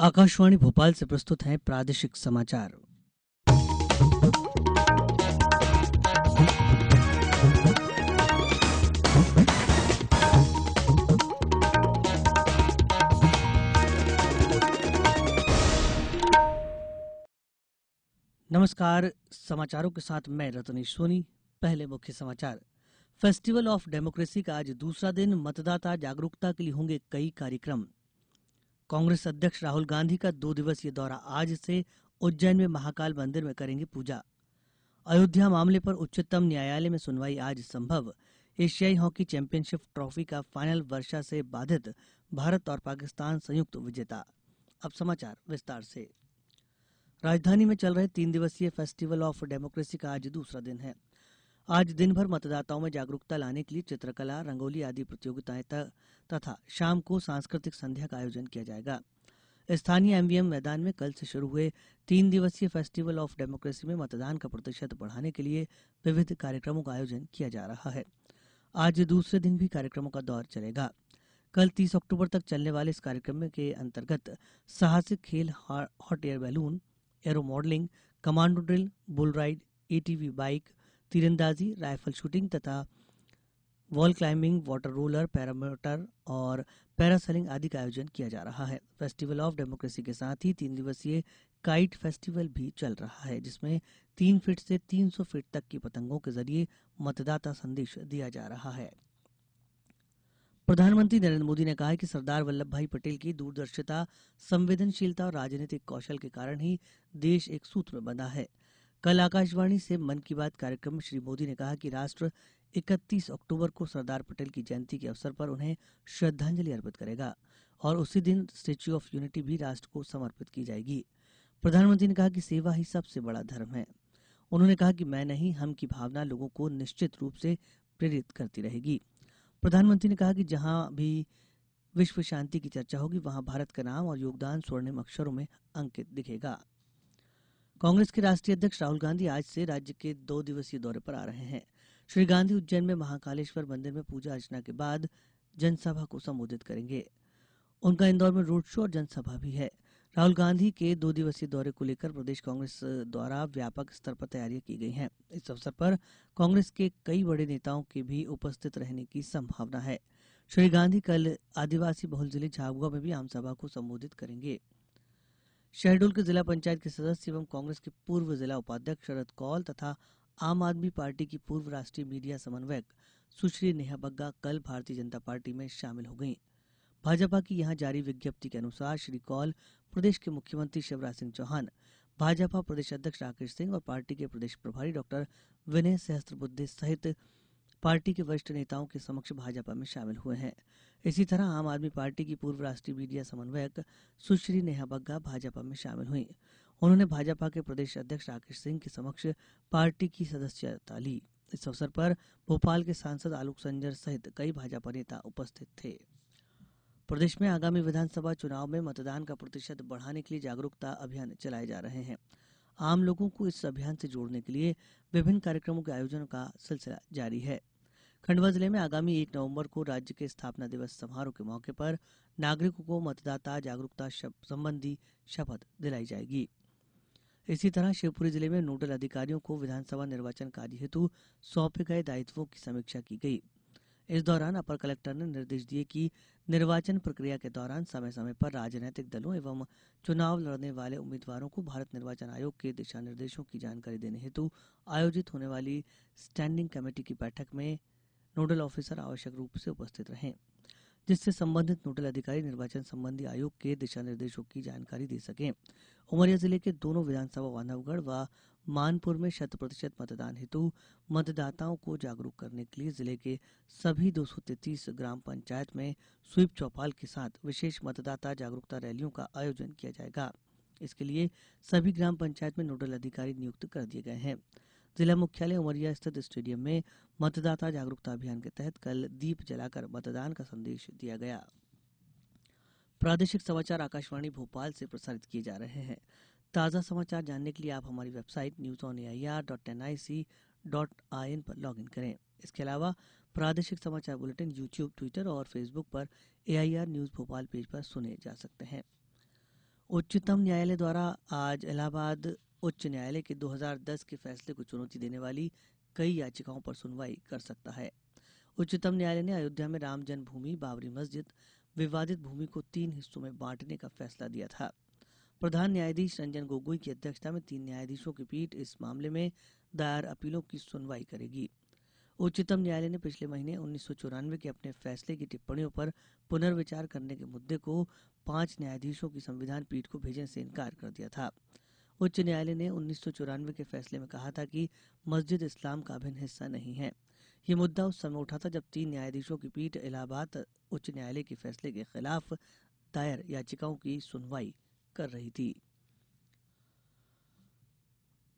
आकाशवाणी भोपाल से प्रस्तुत है प्रादेशिक समाचार नमस्कार समाचारों के साथ मैं रतनेश सोनी पहले मुख्य समाचार फेस्टिवल ऑफ डेमोक्रेसी का आज दूसरा दिन मतदाता जागरूकता के लिए होंगे कई कार्यक्रम कांग्रेस अध्यक्ष राहुल गांधी का दो दिवसीय दौरा आज से उज्जैन में महाकाल मंदिर में करेंगे पूजा अयोध्या मामले पर उच्चतम न्यायालय में सुनवाई आज संभव एशियाई हॉकी चैंपियनशिप ट्रॉफी का फाइनल वर्षा से बाधित भारत और पाकिस्तान संयुक्त विजेता अब समाचार विस्तार से राजधानी में चल रहे तीन दिवसीय फेस्टिवल ऑफ डेमोक्रेसी का आज दूसरा दिन है आज दिनभर मतदाताओं में जागरूकता लाने के लिए चित्रकला रंगोली आदि प्रतियोगिताएं तथा शाम को सांस्कृतिक संध्या का आयोजन किया जाएगा स्थानीय एमवीएम मैदान में कल से शुरू हुए तीन दिवसीय फेस्टिवल ऑफ डेमोक्रेसी में मतदान का प्रतिशत बढ़ाने के लिए विविध कार्यक्रमों का आयोजन किया जा रहा है आज दूसरे दिन भी कार्यक्रमों का दौर चलेगा कल 30 अक्टूबर तक चलने वाले इस कार्यक्रम के अंतर्गत साहसिक खेल hot air balloon aero modelling commando drill bull ride ATV bike तीरंदाजी राइफल शूटिंग तथा wall climbing water roller paramotor और पैरासेलिंग आदि का आयोजन किया जा रहा है फेस्टिवल ऑफ डेमोक्रेसी के साथ ही तीन दिवसीय काइट फेस्टिवल भी चल रहा है जिसमें तीन फीट से तीन सौ फीट तक की पतंगों के जरिए मतदाता संदेश दिया जा रहा है प्रधानमंत्री नरेंद्र मोदी ने कहा है कि सरदार वल्लभ भाई पटेल की दूरदर्शिता संवेदनशीलता और राजनीतिक कौशल के कारण ही देश एक सूत्र में बंधा है कल आकाशवाणी से मन की बात कार्यक्रम में श्री मोदी ने कहा कि राष्ट्र इकतीस अक्टूबर को सरदार पटेल की जयंती के अवसर पर उन्हें श्रद्वांजलि अर्पित करेगा और उसी दिन स्टेच्यू ऑफ यूनिटी भी राष्ट्र को समर्पित की जाएगी प्रधानमंत्री ने कहा कि सेवा ही सबसे बड़ा धर्म है उन्होंने कहा कि मैं नहीं हम की भावना लोगों को निश्चित रूप से प्रेरित करती रहेगी प्रधानमंत्री ने कहा कि जहां भी विश्व शांति की चर्चा होगी वहां भारत का नाम और योगदान स्वर्णिम अक्षरों में अंकित दिखेगा कांग्रेस के राष्ट्रीय अध्यक्ष राहुल गांधी आज से राज्य के दो दिवसीय दौरे पर आ रहे हैं श्री गांधी उज्जैन में महाकालेश्वर मंदिर में पूजा अर्चना के बाद जनसभा को संबोधित करेंगे उनका इंदौर में रोड शो और जनसभा भी है राहुल गांधी के दो दिवसीय दौरे को लेकर प्रदेश कांग्रेस द्वारा व्यापक स्तर पर तैयारियां की गई हैं इस अवसर पर कांग्रेस के कई बड़े नेताओं के भी उपस्थित रहने की संभावना है श्री गांधी कल आदिवासी बहुल जिले झाबुआ में भी आमसभा को संबोधित करेंगे शहडोल के जिला पंचायत के सदस्य एवं कांग्रेस के पूर्व जिला उपाध्यक्ष शरद कौल तथा आम आदमी पार्टी की पूर्व राष्ट्रीय मीडिया समन्वयक सुश्री नेहा बग्गा कल भारतीय जनता पार्टी में शामिल हो गयी भाजपा की यहां जारी विज्ञप्ति के अनुसार श्री कौल प्रदेश के मुख्यमंत्री शिवराज सिंह चौहान भाजपा प्रदेश अध्यक्ष राकेश सिंह और पार्टी के प्रदेश प्रभारी डॉक्टर विनय सहस्त्रबुद्धे सहित पार्टी के वरिष्ठ नेताओं के समक्ष भाजपा में शामिल हुए हैं इसी तरह आम आदमी पार्टी की पूर्व राष्ट्रीय मीडिया समन्वयक सुश्री नेहा बग्गा भाजपा में शामिल हुई उन्होंने भाजपा के प्रदेश अध्यक्ष राकेश सिंह के समक्ष पार्टी की सदस्यता ली इस अवसर पर भोपाल के सांसद आलोक संजर सहित कई भाजपा नेता उपस्थित थे प्रदेश में आगामी विधानसभा चुनाव में मतदान का प्रतिशत बढ़ाने के लिए जागरूकता अभियान चलाए जा रहे हैं आम लोगों को इस अभियान से जोड़ने के लिए विभिन्न कार्यक्रमों के आयोजन का सिलसिला जारी है खंडवा जिले में आगामी एक नवम्बर को राज्य के स्थापना दिवस समारोह के मौके पर नागरिकों को मतदाता जागरूकता संबंधी शपथ दिलाई जाएगी इसी तरह शिवपुरी जिले में नोडल अधिकारियों को विधानसभा निर्वाचन कार्य हेतु सौंपे गए दायित्वों की समीक्षा की गई इस दौरान अपर कलेक्टर ने निर्देश दिए कि निर्वाचन प्रक्रिया के दौरान समय समय पर राजनीतिक दलों एवं चुनाव लड़ने वाले उम्मीदवारों को भारत निर्वाचन आयोग के दिशा निर्देशों की जानकारी देने हेतु आयोजित होने वाली स्टैंडिंग कमेटी की बैठक में नोडल ऑफिसर आवश्यक रूप से उपस्थित रहें जिससे संबंधित नोडल अधिकारी निर्वाचन संबंधी आयोग के दिशा निर्देशों की जानकारी दे सकें उमरिया जिले के दोनों विधानसभा बांधवगढ़ व मानपुर में शत प्रतिशत मतदान हेतु मतदाताओं को जागरूक करने के लिए जिले के सभी दो ग्राम पंचायत में स्वीप चौपाल के साथ विशेष मतदाता जागरूकता रैलियों का आयोजन किया जाएगा इसके लिए सभी ग्राम पंचायत में नोडल अधिकारी नियुक्त कर दिए गए हैं जिला मुख्यालय उमरिया स्थित स्टेडियम में मतदाता जागरूकता अभियान के तहत कल दीप जलाकर मतदान का संदेश दिया गया प्रादेशिक समाचार आकाशवाणी भोपाल से प्रसारित किए जा रहे हैं ताज़ा समाचार जानने के लिए आप हमारी website news on A I R dot N I C dot I N पर लॉग इन करें इसके अलावा प्रादेशिक समाचार बुलेटिन यूट्यूब ट्विटर और फेसबुक पर आर न्यूज भोपाल पेज पर सुने जा सकते हैं उच्चतम न्यायालय द्वारा आज इलाहाबाद उच्च न्यायालय के 2010 के फैसले को चुनौती देने वाली कई याचिकाओं पर सुनवाई कर सकता है उच्चतम न्यायालय ने अयोध्या में राम जन्मभूमि बाबरी मस्जिद विवादित भूमि को तीन हिस्सों में बांटने का फैसला दिया था प्रधान न्यायाधीश रंजन गोगोई की अध्यक्षता में तीन न्यायाधीशों की पीठ इस मामले में दायर अपीलों की सुनवाई करेगी उच्चतम न्यायालय ने पिछले महीने उन्नीस के अपने फैसले की टिप्पणियों पर पुनर्विचार करने के मुद्दे को पांच न्यायाधीशों की संविधान पीठ को भेजने से इनकार कर दिया था उच्च न्यायालय ने उन्नीस सौ चौरानवे के फैसले में कहा था कि मस्जिद इस्लाम का अभिन्न हिस्सा नहीं है यह मुद्दा उस समय उठा था जब तीन न्यायाधीशों की पीठ इलाहाबाद उच्च न्यायालय के फैसले के खिलाफ दायर याचिकाओं की सुनवाई कर रही थी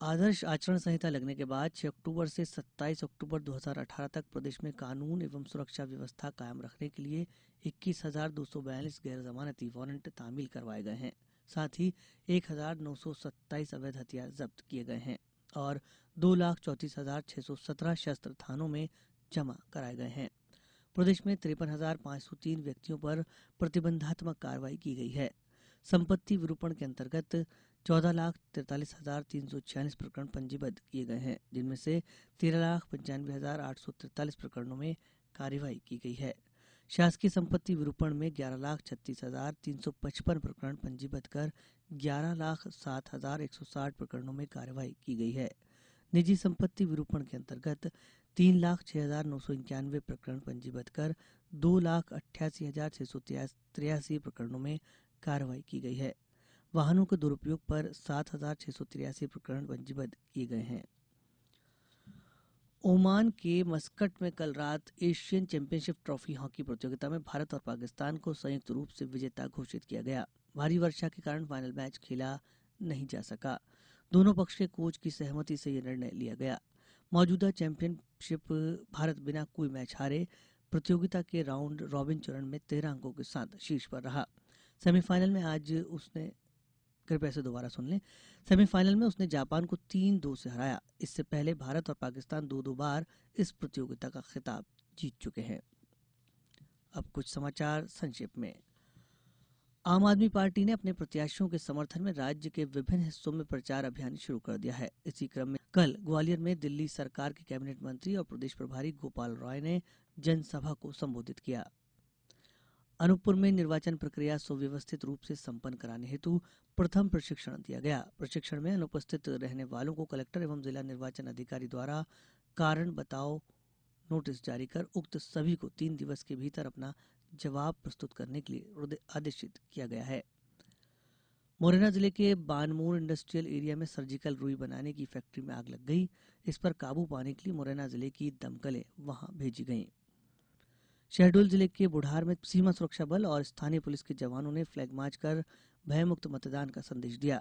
आदर्श आचरण संहिता लगने के बाद 6 अक्टूबर से 27 अक्टूबर 2018 तक प्रदेश में कानून एवं सुरक्षा व्यवस्था कायम रखने के लिए इक्कीस हजार दो सौ बयालीस गैर जमानती वारंट तामील करवाए गए हैं साथ ही एक हजार नौ सौ सत्ताईस अवैध हथियार जब्त किये गये हैं और दो लाख चौंतीस हजार छह सौ सत्रह शस्त्र थानों में जमा कराये गये हैं प्रदेश में तिरपन हजार पांच सौ तीन व्यक्तियों पर प्रतिबंधात्मक कार्रवाई की गई है संपत्ति विरूपण के अंतर्गत चौदह लाख तिरतालीस हजार तीन सौ छियालीस प्रकरण पंजीबद्ध किए गए हैं जिनमें से तेरह लाख पंचानवे हजार आठ सौ तिरतालीस प्रकरणों में कार्रवाई की गई है शासकीय संपत्ति विरूपण में ग्यारह लाख छत्तीस हजार तीन सौ पचपन प्रकरण पंजीबद्ध कर ग्यारह लाख सात हजार एक सौ साठ प्रकरणों में कार्यवाही की गई है निजी संपत्ति विरूपण के अंतर्गत तीन लाख छह हजार नौ सौ इक्यानवे प्रकरण पंजीबद्ध कर दो लाख अट्ठासी हजार छह सौ तिरासी प्रकरणों में कार्रवाई की गई है वाहनों के दुरुपयोग पर सात हजार छह सौ तिरासी प्रकरण पंजीबद्ध किए गए हैं ओमान के मस्कट में कल रात एशियन चैंपियनशिप ट्रॉफी हॉकी प्रतियोगिता में भारत और पाकिस्तान को संयुक्त रूप से विजेता घोषित किया गया भारी वर्षा के कारण फाइनल मैच खेला नहीं जा सका दोनों पक्ष के कोच की सहमति से यह निर्णय लिया गया मौजूदा चैंपियनशिप भारत बिना कोई मैच हारे प्रतियोगिता के राउंड रॉबिन चरण में तेरह अंकों के साथ शीर्ष पर रहा सेमीफाइनल में आज उसने कृपया इसे दोबारा सुन लें सेमीफाइनल में उसने जापान को तीन दो से हराया इससे पहले भारत और पाकिस्तान दो दो बार इस प्रतियोगिता का खिताब जीत चुके हैं अब कुछ समाचार संक्षेप में आम आदमी पार्टी ने अपने प्रत्याशियों के समर्थन में राज्य के विभिन्न हिस्सों में प्रचार अभियान शुरू कर दिया है इसी क्रम में कल ग्वालियर में दिल्ली सरकार के कैबिनेट मंत्री और प्रदेश प्रभारी गोपाल रॉय ने जनसभा को संबोधित किया अनूपपुर में निर्वाचन प्रक्रिया सुव्यवस्थित रूप से संपन्न कराने हेतु प्रथम प्रशिक्षण दिया गया प्रशिक्षण में अनुपस्थित रहने वालों को कलेक्टर एवं जिला निर्वाचन अधिकारी द्वारा कारण बताओ नोटिस जारी कर उक्त सभी को तीन दिवस के भीतर अपना जवाब प्रस्तुत करने के लिए आदेशित किया गया है मुरैना जिले के बानमूर इंडस्ट्रियल एरिया में सर्जिकल रुई बनाने की फैक्ट्री में आग लग गई इस पर काबू पाने के लिए मुरैना जिले की दमकलें वहां भेजी गईं शहडोल जिले के बुढ़ार में सीमा सुरक्षा बल और स्थानीय पुलिस के जवानों ने फ्लैग मार्च कर भयमुक्त मतदान का संदेश दिया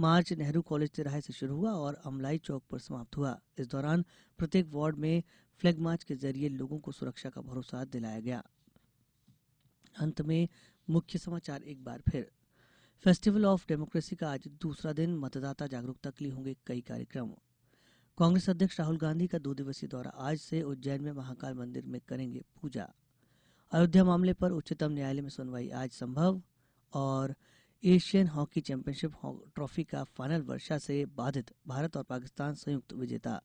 मार्च नेहरू कॉलेज तिराहे से शुरू हुआ और अमलाई चौक पर समाप्त हुआ इस दौरान प्रत्येक वार्ड में फ्लैग मार्च के जरिए लोगों को सुरक्षा का भरोसा दिलाया गया अंत में मुख्य समाचार एक बार फिर फेस्टिवल ऑफ डेमोक्रेसी का आज दूसरा दिन मतदाता जागरूकता के लिए होंगे कई कार्यक्रम कांग्रेस अध्यक्ष राहुल गांधी का दो दिवसीय दौरा आज से उज्जैन में महाकाल मंदिर में करेंगे पूजा अयोध्या मामले पर उच्चतम न्यायालय में सुनवाई आज संभव और एशियन हॉकी चैंपियनशिप ट्रॉफी का फाइनल वर्षा से बाधित भारत और पाकिस्तान संयुक्त विजेता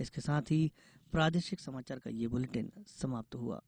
इसके साथ ही प्रादेशिक समाचार का ये बुलेटिन समाप्त हुआ